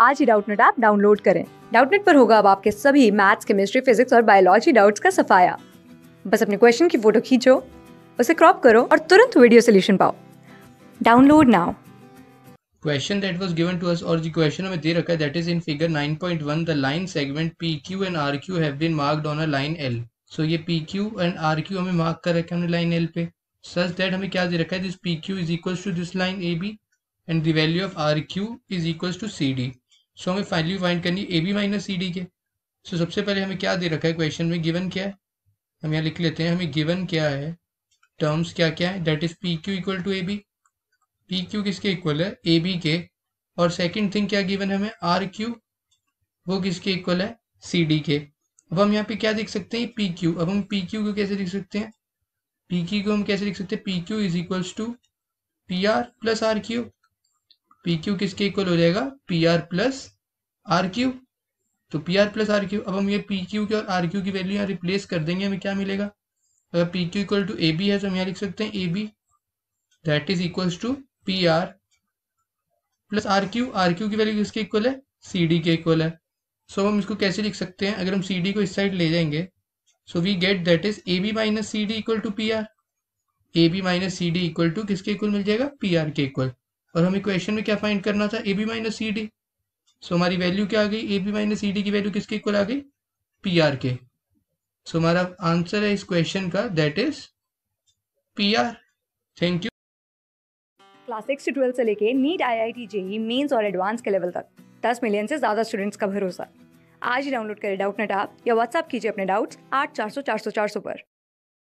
आज ही Doubtnut app download करें डाउटनेट पर होगा अब आपके सभी मैथ्स केमिस्ट्री फिजिक्स और बायोलॉजी डाउट्स का सफाया बस अपने क्वेश्चन की फोटो खींचो उसे क्रॉप करो और तुरंत वीडियो सोल्यूशन पाओ download now question that was given to us or the question हमें दे रखा है that is in figure 9.1 the line segment PQ and RQ have been marked on a line L so ये PQ and RQ हमें mark कर रखा है हमने line L पे such that हमें क्या दे रखा है this PQ is equals to this line AB and the value of RQ is equals to CD सो हमें फाइनली फाइंड करनी A B minus C D के सो सबसे पहले हमें क्या दे रखा है क्वेश्चन में गिवन क्या है हम यहाँ लिख लेते हैं हमें गिवन क्या है टर्म्स क्या क्या है that is P Q equal to A B P Q किसके इक्वल है ए बी के और सेकंड थिंग क्या गिवन है हमें आर क्यू वो किसके इक्वल है सी डी के अब हम यहाँ पे क्या देख सकते हैं पी क्यू अब हम पी क्यू को कैसे लिख सकते हैं पी क्यू को हम कैसे लिख सकते हैं P Q is equals to P R plus R Q P Q किसके इक्वल हो जाएगा P R plus R Q तो P R plus R Q अब हम ये पी क्यू की और आर क्यू की वैल्यू यहाँ रिप्लेस कर देंगे हमें क्या मिलेगा अगर P Q equal to A B है तो हम यहाँ लिख सकते हैं A B that is equal to P R plus R Q R Q की वैल्यू किसके इक्वल है सी डी के इक्वल है सो so, हम इसको कैसे लिख सकते हैं अगर हम सी डी को इस साइड ले जाएंगे so we get that is A B minus C D equal to P R A B minus C D equal to किसके इक्वल मिल जाएगा पी आर के इक्वल और हमें क्वेश्चन में क्या फाइंड करना था A B minus C D so हमारी वैल्यू क्या आ गई A B minus C D की वैल्यू किसके इक्वल आ गई पी आर के सो हमारा आंसर है इस क्वेश्चन का that is P R thank you class six से ट्वेल्थ से लेके NEET I I T JEE mains और एडवांस के लेवल तक दस मिलियन से ज्यादा स्टूडेंट्स का भरोसा आज ही डाउनलोड करें डाउट नेट आप या व्हाट्सअप कीजिए अपने डाउट्स आठ चार सौ चार सौ चार सौ पर